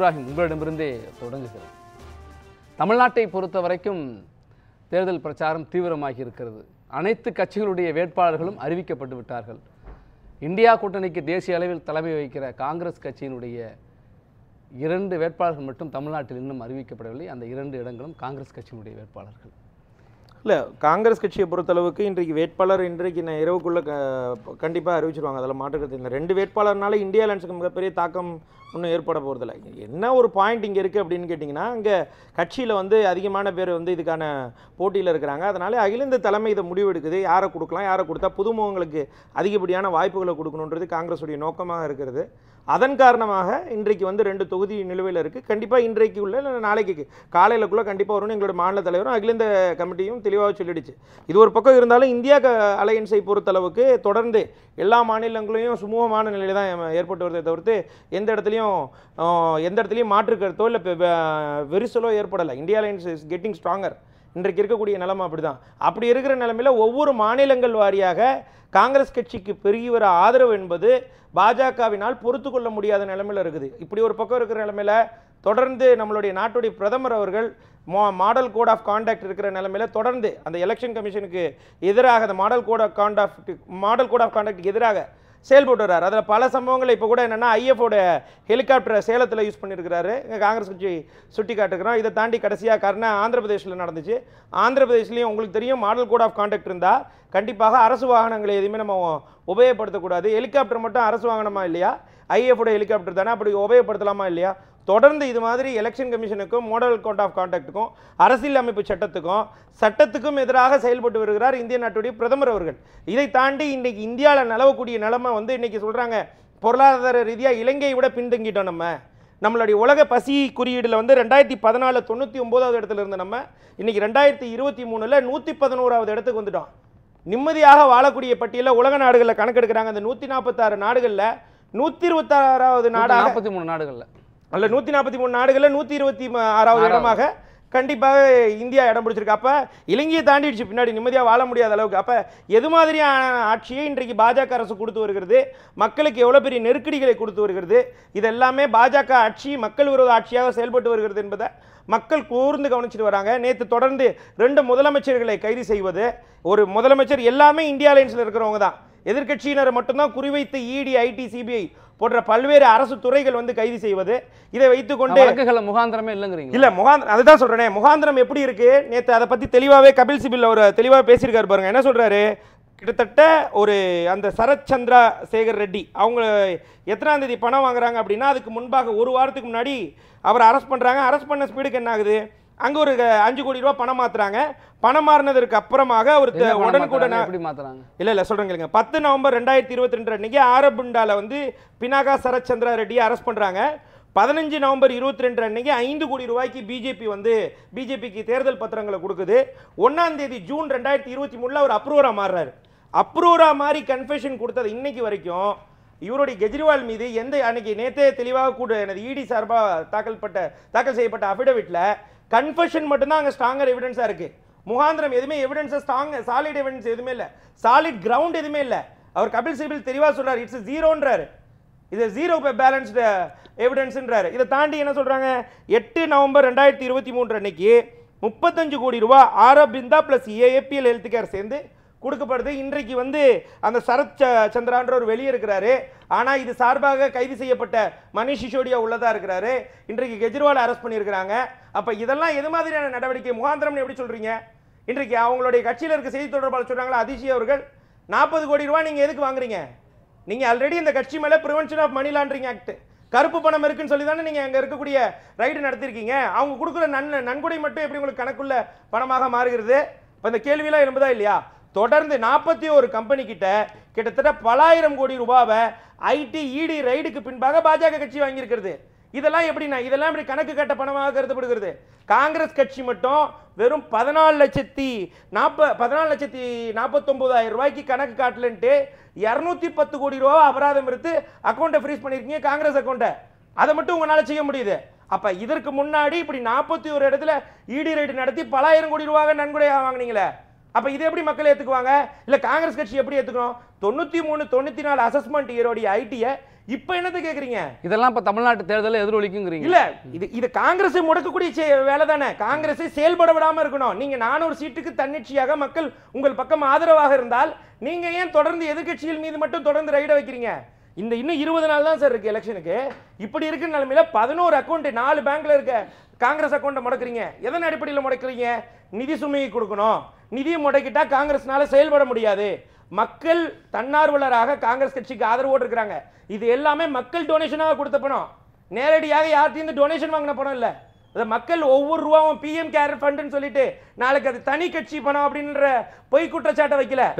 இப்ராஹிம் உங்களிடமிருந்தே தொடங்குகிறது தமிழ்நாட்டை பொறுத்த வரைக்கும் தேர்தல் பிரச்சாரம் தீவிரமாகி இருக்கிறது அனைத்து கட்சிகளுடைய வேட்பாளர்களும் அறிவிக்கப்பட்டு விட்டார்கள் இந்தியா கூட்டணிக்கு தேசிய அளவில் தலைமை வகிக்கிற காங்கிரஸ் கட்சியினுடைய இரண்டு வேட்பாளர்கள் மட்டும் தமிழ்நாட்டில் இன்னும் அறிவிக்கப்படவில்லை அந்த இரண்டு இடங்களும் காங்கிரஸ் கட்சியினுடைய வேட்பாளர்கள் இல்லை காங்கிரஸ் கட்சியை பொறுத்தளவுக்கு இன்றைக்கு வேட்பாளர் இன்றைக்கு நான் இரவுக்குள்ளே க கண்டிப்பாக அறிவிச்சிருவாங்க அதில் மாற்றுக்கிறது இந்த ரெண்டு வேட்பாளர்னால இந்தியா லேண்ட்ஸுக்கு மிகப்பெரிய தாக்கம் ஒன்றும் ஏற்பட போகிறதில்ல என்ன ஒரு பாயிண்ட் இங்கே இருக்குது அப்படின்னு கேட்டிங்கன்னா இங்கே கட்சியில் வந்து அதிகமான பேர் வந்து இதுக்கான போட்டியில் இருக்கிறாங்க அதனால் அகில இந்த தலைமை இதை முடிவெடுக்குது யாரை கொடுக்கலாம் யாரை கொடுத்தா புதுமுகங்களுக்கு அதிகப்படியான வாய்ப்புகளை கொடுக்கணுன்றது காங்கிரஸுடைய நோக்கமாக இருக்கிறது அதன் காரணமாக இன்றைக்கு வந்து ரெண்டு தொகுதி நிலுவையில் இருக்குது கண்டிப்பாக இன்றைக்கு உள்ள இல்லை நாளைக்கு காலையிலக்குள்ளே கண்டிப்பாக வரும்னு எங்களோட மாநில தலைவரும் அகில இந்த கமிட்டியும் தெளிவாக சொல்லிடுச்சு இது ஒரு பக்கம் இருந்தாலும் இந்தியா அலையன்ஸை பொறுத்தளவுக்கு தொடர்ந்து எல்லா மாநிலங்களையும் சுமூகமான நிலையில் தான் ஏற்பட்டு வருதை தவிர்த்து எந்த இடத்துலையும் எந்த இடத்துலையும் கருத்தோ இல்லை வெரிசலோ ஏற்படலை India alliance is getting stronger இன்றைக்கு இருக்கக்கூடிய நிலமை அப்படி தான் அப்படி இருக்கிற நிலமையில் ஒவ்வொரு மாநிலங்கள் வாரியாக காங்கிரஸ் கட்சிக்கு பெருகி வர ஆதரவு என்பது பாஜகவினால் பொறுத்து கொள்ள முடியாத நிலமையில் இருக்குது இப்படி ஒரு பக்கம் இருக்கிற நிலமையில் தொடர்ந்து நம்மளுடைய நாட்டுடைய பிரதமர் அவர்கள் மா மாடல் கோட் ஆஃப் கான்டாக்ட் இருக்கிற நிலமையில் தொடர்ந்து அந்த எலெக்ஷன் கமிஷனுக்கு எதிராக அந்த model code of conduct model code of கான்டாக்டுக்கு எதிராக செயல்பட்டு வர்றார் அதில் பல சம்பவங்கள் இப்போ கூட என்னென்னா ஐஎஃப்ஓட ஹெலிகாப்டரை சேலத்தில் யூஸ் பண்ணியிருக்கிறாரு இங்கே காங்கிரஸ் கட்சி சுட்டி காட்டுக்கிறோம் இதை தாண்டி கடைசியாக கர்ணா ஆந்திர பிரதேசில் நடந்துச்சு ஆந்திர பிரதேஷ்லேயும் உங்களுக்கு தெரியும் மாடல் கோட் ஆஃப் காண்டாக்ட் இருந்தால் கண்டிப்பாக அரசு வாகனங்களை எதுவுமே நம்ம உபயோகப்படுத்தக்கூடாது ஹெலிகாப்டர் மட்டும் அரசு வாகனமாக இல்லையா ஐஎஃபோட ஹெலிகாப்டர் தானே அப்படி உபயோகப்படுத்தலாமா இல்லையா தொடர்ந்து இது மாதிரி எலெக்ஷன் கமிஷனுக்கும் மோடல் கோட் ஆஃப் கான்டாக்டுக்கும் அரசியல் அமைப்பு சட்டத்துக்கும் சட்டத்துக்கும் எதிராக செயல்பட்டு வருகிறார் இந்திய நாட்டுடைய பிரதமர் அவர்கள் இதை தாண்டி இன்றைக்கி இந்தியாவில் நிலவக்கூடிய நிலைமை வந்து இன்றைக்கி சொல்கிறாங்க பொருளாதார ரீதியாக இலங்கையை விட பின்தங்கிட்டோம் நம்ம நம்மளுடைய உலக பசி குறியீடில் வந்து ரெண்டாயிரத்தி பதினாலு தொண்ணூற்றி ஒம்போதாவது இடத்துல இருந்த நம்ம இன்றைக்கி ரெண்டாயிரத்தி இருபத்தி மூணில் நூற்றி பதினோராவது இடத்துக்கு வந்துட்டோம் நிம்மதியாக வாழக்கூடிய பட்டியலில் உலக நாடுகளில் கணக்கெடுக்கிறாங்க அந்த நூற்றி நாற்பத்தாறு நாடுகளில் நூற்றி இருபத்தாறாவது நாடு நாற்பத்தி மூணு நாடுகளில் அல்ல நூற்றி நாற்பத்தி மூணு நாடுகளில் நூற்றி இருபத்தி ஆறாவது இடமாக கண்டிப்பாக இந்தியா இடம் பிடிச்சிருக்கு அப்போ இலங்கையை தாண்டிடுச்சு பின்னாடி நிம்மதியாக வாழ முடியாத அளவுக்கு அப்போ எது மாதிரியான ஆட்சியை இன்றைக்கு பாஜக அரசு கொடுத்து வருகிறது மக்களுக்கு எவ்வளோ பெரிய நெருக்கடிகளை கொடுத்து வருகிறது இதெல்லாமே பாஜக ஆட்சி மக்கள் விரோத ஆட்சியாக செயல்பட்டு வருகிறது என்பதை மக்கள் கூர்ந்து கவனிச்சுட்டு வராங்க நேற்று தொடர்ந்து ரெண்டு முதலமைச்சர்களை கைது செய்வது ஒரு முதலமைச்சர் எல்லாமே இந்தியா லைன்ஸில் இருக்கிறவங்க தான் எதிர்கட்சியினரை மட்டும்தான் குறிவைத்து இடி ஐடி சிபிஐ போன்ற பல்வேறு அரசு துறைகள் வந்து கைது செய்வது இதை வைத்துக்கொண்டு வழக்குகளை முகாந்திரமே இல்லைங்கிறீங்க இல்லை முகாந்திரம் அதுதான் சொல்கிறேனே முகாந்திரம் எப்படி இருக்குது நேற்று அதை பற்றி தெளிவாகவே கபில் சிபில் அவர் தெளிவாக பேசியிருக்காரு பாருங்க என்ன சொல்கிறாரு கிட்டத்தட்ட ஒரு அந்த சரத் சந்திரா சேகர் ரெட்டி அவங்க எத்தனாம் தேதி பணம் வாங்குறாங்க அப்படின்னா அதுக்கு முன்பாக ஒரு வாரத்துக்கு முன்னாடி அவர் அரெஸ்ட் பண்ணுறாங்க அரெஸ்ட் பண்ண ஸ்பீடுக்கு என்ன ஆகுது அங்கே ஒரு அஞ்சு கோடி ரூபா பணம் மாற்றுறாங்க பணம் மாறினதற்கு அப்புறமாக ஒரு உடனுக்குடன் இல்லை இல்லை சொல்கிறேங்க பத்து நவம்பர் ரெண்டாயிரத்தி இருபத்தி ரெண்டு அன்னைக்கு ஆரபுண்டாவில் வந்து பினாகா சந்திரா ரெட்டியை அரெஸ்ட் பண்ணுறாங்க பதினஞ்சு நவம்பர் இருபத்தி ரெண்டு அன்னைக்கு ஐந்து கோடி ரூபாய்க்கு பிஜேபி வந்து பிஜேபிக்கு தேர்தல் பத்திரங்களை கொடுக்குது ஒன்றாம் தேதி ஜூன் ரெண்டாயிரத்தி இருபத்தி மூணில் அவர் அப்ரூவராக மாறுறாரு அப்ரூவராக மாறி கன்ஃபெஷன் கொடுத்தது இன்னைக்கு வரைக்கும் இவருடைய கெஜ்ரிவால் மீது எந்த அன்னைக்கு நேத்தே தெளிவாக கூட எனது இடி e சார்பாக தாக்கல் பட்ட தாக்கல் செய்யப்பட்ட அஃபிடவிட்டில் கன்ஃபெஷன் மட்டும்தான் அங்கே ஸ்ட்ராங்கர் எவிடன்ஸாக இருக்குது முகாந்திரம் எதுவுமே எவிடன்ஸாக ஸ்ட்ராங் சாலிட் எவிடன்ஸ் எதுவுமே இல்லை சாலிட் கிரவுண்ட் எதுவுமே இல்லை அவர் கபில் சிபில் தெளிவாக சொல்கிறார் இட்ஸ் ஜீரோன்றார் இது ஜீரோ பேலன்ஸ்டு எவிடன்ஸுன்றாரு இதை தாண்டி என்ன சொல்கிறாங்க எட்டு நவம்பர் ரெண்டாயிரத்தி இருபத்தி மூன்று அன்னைக்கு முப்பத்தஞ்சு கோடி ரூபா ஆர்எஃப் பிந்தா ப்ளஸ் ஏஏபிஎல் ஹெல்த் கேர் சேர்ந்து கொடுக்கப்படுது இன்றைக்கு வந்து அந்த சரத் சந்திரான்றவர் வெளியே இருக்கிறாரு ஆனால் இது சார்பாக கைது செய்யப்பட்ட மணிஷ் சிசோடியா உள்ளதாக இருக்கிறாரு இன்றைக்கு கெஜ்ரிவால் அரெஸ்ட் பண்ணியிருக்கிறாங்க அப்போ இதெல்லாம் எது மாதிரியான நடவடிக்கை முகாந்திரம் எப்படி சொல்கிறீங்க இன்றைக்கு அவங்களுடைய கட்சியில் இருக்க செய்தி தொடர்பாளர் சொன்னாங்களா அதிஷி அவர்கள் நாற்பது கோடி ரூபா நீங்கள் எதுக்கு வாங்குறீங்க நீங்கள் ஆல்ரெடி இந்த கட்சி மேலே prevention of money laundering act கருப்பு பணம் இருக்குன்னு சொல்லி தானே நீங்கள் அங்கே இருக்கக்கூடிய ரைடு நடத்திருக்கீங்க அவங்க கொடுக்குற நன் நன்கொடை மட்டும் எப்படி உங்களுக்கு கணக்குள்ள பணமாக மாறுகிறது இப்போ இந்த கேள்வியெல்லாம் எழும்புதா இல்லையா தொடர்ந்து நாற்பத்தி ஒரு கம்பெனி கிட்ட கிட்டத்தட்ட பலாயிரம் கோடி ரூபாவை ஐடி இடி e ரைடுக்கு பின்பாக பாஜக கட்சி வாங்கியிருக்கிறது இதெல்லாம் எப்படின்னா இதெல்லாம் இப்படி கணக்கு கட்ட பணமாக கருதப்படுகிறது காங்கிரஸ் கட்சி மட்டும் வெறும் பதினாலு லட்சத்தி நாற்ப பதினாலு லட்சத்தி நாற்பத்தொம்போதாயிரம் ரூபாய்க்கு கணக்கு காட்டலன்ட்டு இரநூத்தி பத்து கோடி ரூபா அபராதம் எடுத்து அக்கௌண்ட்டை ஃப்ரீஸ் பண்ணியிருக்கீங்க காங்கிரஸ் அக்கௌண்ட்டை அதை மட்டும் உங்களால் செய்ய முடியுது அப்போ இதற்கு முன்னாடி இப்படி நாற்பத்தி ஒரு இடத்துல இடி e ரைடு நடத்தி பலாயிரம் கோடி ரூபாக நன்கொடையாக வாங்கினீங்களே அப்போ இது எப்படி மக்கள் ஏற்றுக்குவாங்க இல்லை காங்கிரஸ் கட்சி எப்படி ஏற்றுக்கணும் தொண்ணூற்றி மூணு தொண்ணூற்றி நாலு அசஸ்மெண்ட் இயரோடைய ஐடியை இப்போ என்னது கேட்குறீங்க இதெல்லாம் இப்போ தமிழ்நாட்டு தேர்தலில் எதிரொலிக்குங்கிறீங்க இல்லை இது இது காங்கிரஸ் முடக்கக்கூடிய வேலை தானே காங்கிரஸை செயல்பட விடாமல் இருக்கணும் நீங்கள் நானூறு சீட்டுக்கு தன்னிச்சையாக மக்கள் உங்கள் பக்கம் ஆதரவாக இருந்தால் நீங்கள் ஏன் தொடர்ந்து எதிர்கட்சிகள் மீது மட்டும் தொடர்ந்து ரைட வைக்கிறீங்க இந்த இன்னும் இருபது நாள் தான் சார் இருக்குது எலெக்ஷனுக்கு இப்படி இருக்கிற நிலமையில பதினோரு அக்கௌண்ட் நாலு பேங்க்கில் இருக்க காங்கிரஸ் அக்கௌண்ட்டை முடக்கிறீங்க எதன் அடிப்படையில் முடக்கிறீங்க நிதி சுமையை கொடுக்கணும் நிதியை முடக்கிட்டால் காங்கிரஸ்னால செயல்பட முடியாது மக்கள் தன்னார்வலராக காங்கிரஸ் கட்சிக்கு ஆதரவு இருக்கிறாங்க இது எல்லாமே மக்கள் டொனேஷனாக கொடுத்த பணம் நேரடியாக யார்கிட்டேருந்து டொனேஷன் வாங்கின பணம் இல்லை மக்கள் ஒவ்வொரு ரூபாவும் பிஎம் கேர் ஃபண்டுன்னு சொல்லிட்டு நாளைக்கு அது தனி கட்சி பணம் அப்படின்ற பொய் குற்றச்சாட்டை வைக்கல